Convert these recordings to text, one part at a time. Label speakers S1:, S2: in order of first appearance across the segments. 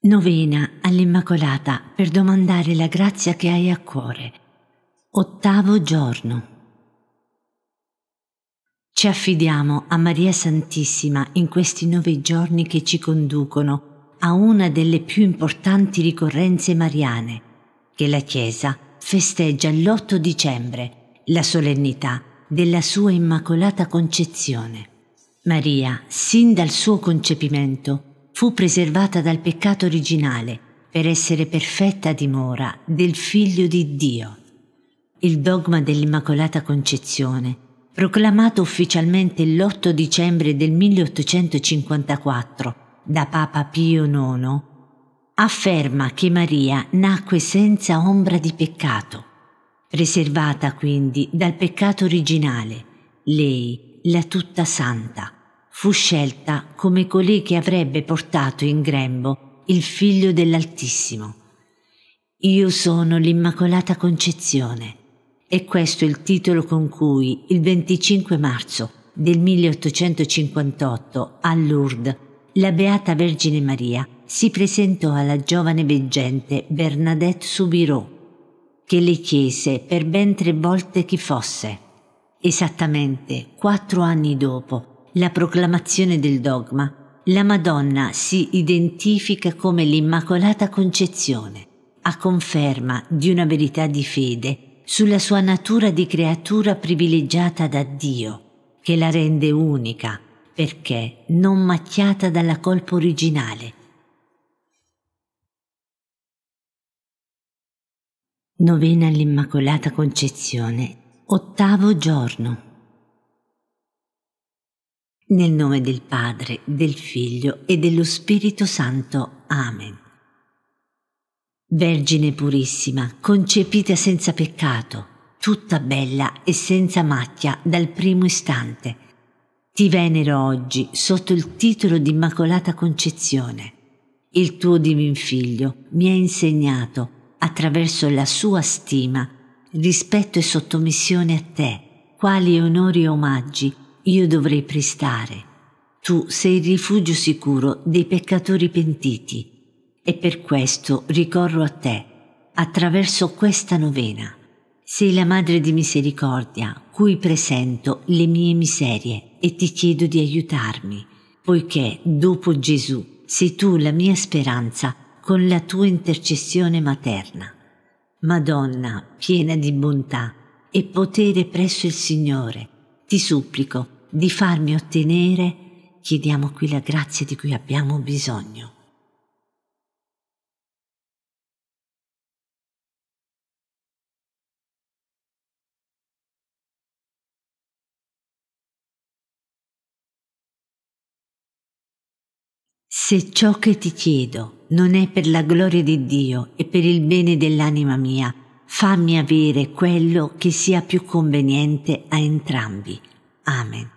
S1: Novena all'Immacolata per domandare la grazia che hai a cuore. Ottavo giorno. Ci affidiamo a Maria Santissima in questi nove giorni che ci conducono a una delle più importanti ricorrenze mariane, che la Chiesa festeggia l'8 dicembre, la solennità della sua Immacolata Concezione. Maria, sin dal suo concepimento, fu preservata dal peccato originale per essere perfetta dimora del Figlio di Dio. Il dogma dell'Immacolata Concezione, proclamato ufficialmente l'8 dicembre del 1854 da Papa Pio IX, afferma che Maria nacque senza ombra di peccato, preservata quindi dal peccato originale, lei, la tutta santa, fu scelta come colei che avrebbe portato in grembo il figlio dell'Altissimo. Io sono l'Immacolata Concezione e questo è il titolo con cui il 25 marzo del 1858 a Lourdes la Beata Vergine Maria si presentò alla giovane veggente Bernadette Soubirot, che le chiese per ben tre volte chi fosse. Esattamente quattro anni dopo, la proclamazione del dogma, la Madonna si identifica come l'Immacolata Concezione, a conferma di una verità di fede sulla sua natura di creatura privilegiata da Dio, che la rende unica perché non macchiata dalla colpa originale. Novena all'Immacolata Concezione, ottavo giorno. Nel nome del Padre, del Figlio e dello Spirito Santo. Amen. Vergine purissima, concepita senza peccato, tutta bella e senza macchia dal primo istante, ti venero oggi sotto il titolo di Immacolata Concezione. Il tuo divin figlio mi ha insegnato, attraverso la sua stima, rispetto e sottomissione a te, quali onori e omaggi io dovrei prestare. Tu sei il rifugio sicuro dei peccatori pentiti e per questo ricorro a te attraverso questa novena. Sei la Madre di Misericordia, cui presento le mie miserie e ti chiedo di aiutarmi, poiché dopo Gesù sei tu la mia speranza con la tua intercessione materna. Madonna, piena di bontà e potere presso il Signore, ti supplico di farmi ottenere, chiediamo qui la grazia di cui abbiamo bisogno. Se ciò che ti chiedo non è per la gloria di Dio e per il bene dell'anima mia, fammi avere quello che sia più conveniente a entrambi. Amen.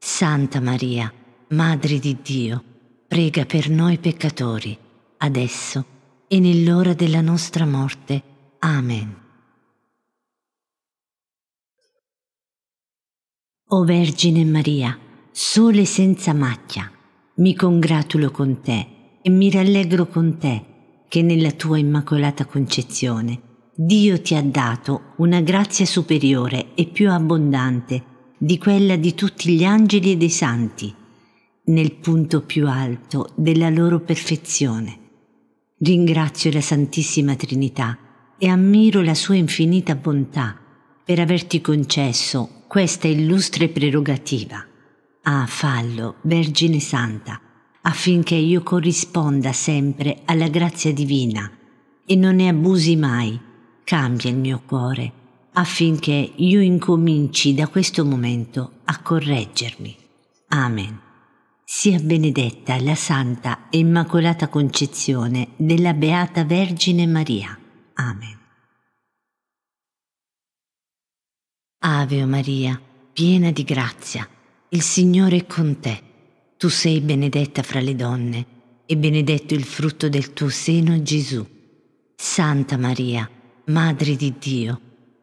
S1: Santa Maria, Madre di Dio, prega per noi peccatori, adesso e nell'ora della nostra morte. Amen. O Vergine Maria, sole senza macchia, mi congratulo con te e mi rallegro con te che nella tua immacolata concezione Dio ti ha dato una grazia superiore e più abbondante di quella di tutti gli angeli e dei santi, nel punto più alto della loro perfezione. Ringrazio la Santissima Trinità e ammiro la sua infinita bontà per averti concesso questa illustre prerogativa. Ah, fallo, Vergine Santa, affinché io corrisponda sempre alla grazia divina e non ne abusi mai. Cambia il mio cuore affinché io incominci da questo momento a correggermi. Amen. Sia benedetta la Santa e Immacolata Concezione della Beata Vergine Maria. Amen. Ave Maria, piena di grazia, il Signore è con te. Tu sei benedetta fra le donne e benedetto il frutto del tuo seno Gesù. Santa Maria, Madre di Dio,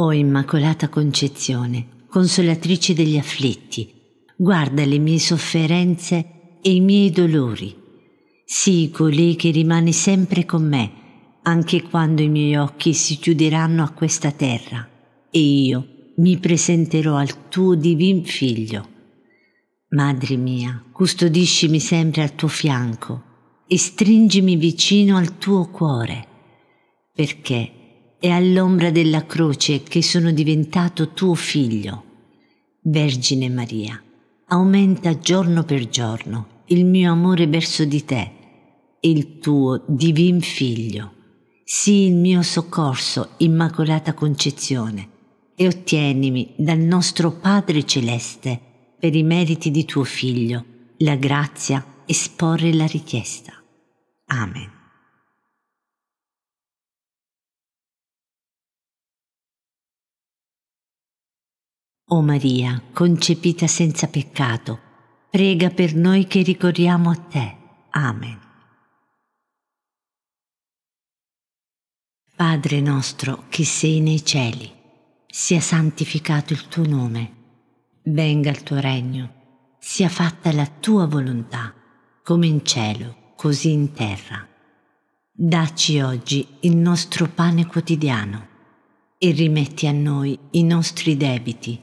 S1: O Immacolata Concezione, consolatrice degli afflitti, guarda le mie sofferenze e i miei dolori. Sii colei che rimane sempre con me, anche quando i miei occhi si chiuderanno a questa terra, e io mi presenterò al tuo divin figlio. Madre mia, custodiscimi sempre al tuo fianco e stringimi vicino al tuo cuore, perché e all'ombra della croce che sono diventato tuo figlio. Vergine Maria, aumenta giorno per giorno il mio amore verso di te il tuo divin figlio. Sii il mio soccorso, Immacolata Concezione, e ottienimi dal nostro Padre Celeste, per i meriti di tuo Figlio, la grazia esporre la richiesta. Amen. O Maria, concepita senza peccato, prega per noi che ricorriamo a te. Amen. Padre nostro che sei nei cieli, sia santificato il tuo nome, venga il tuo regno, sia fatta la tua volontà, come in cielo, così in terra. Dacci oggi il nostro pane quotidiano e rimetti a noi i nostri debiti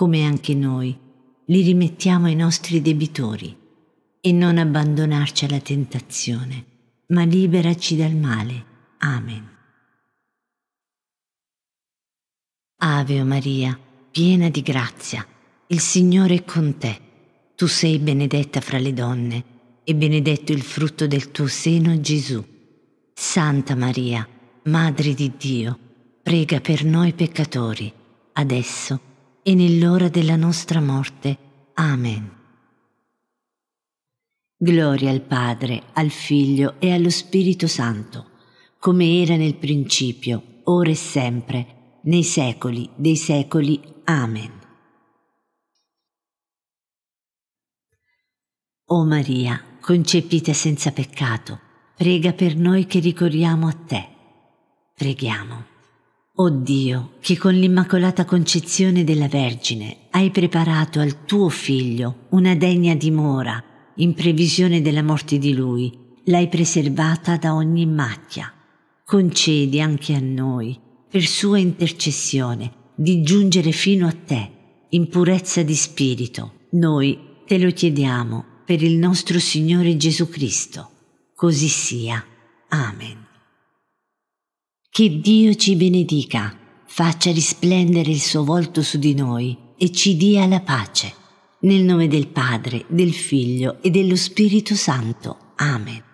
S1: come anche noi li rimettiamo ai nostri debitori e non abbandonarci alla tentazione, ma liberaci dal male. Amen. Ave Maria, piena di grazia, il Signore è con te. Tu sei benedetta fra le donne e benedetto il frutto del tuo seno Gesù. Santa Maria, Madre di Dio, prega per noi peccatori, adesso e nell'ora della nostra morte. Amen. Gloria al Padre, al Figlio e allo Spirito Santo, come era nel principio, ora e sempre, nei secoli dei secoli. Amen. O Maria, concepita senza peccato, prega per noi che ricorriamo a te. Preghiamo. O Dio, che con l'Immacolata Concezione della Vergine hai preparato al tuo Figlio una degna dimora in previsione della morte di Lui, l'hai preservata da ogni macchia. Concedi anche a noi, per sua intercessione, di giungere fino a te, in purezza di spirito. Noi te lo chiediamo per il nostro Signore Gesù Cristo. Così sia. Amen. Che Dio ci benedica, faccia risplendere il suo volto su di noi e ci dia la pace. Nel nome del Padre, del Figlio e dello Spirito Santo. Amen.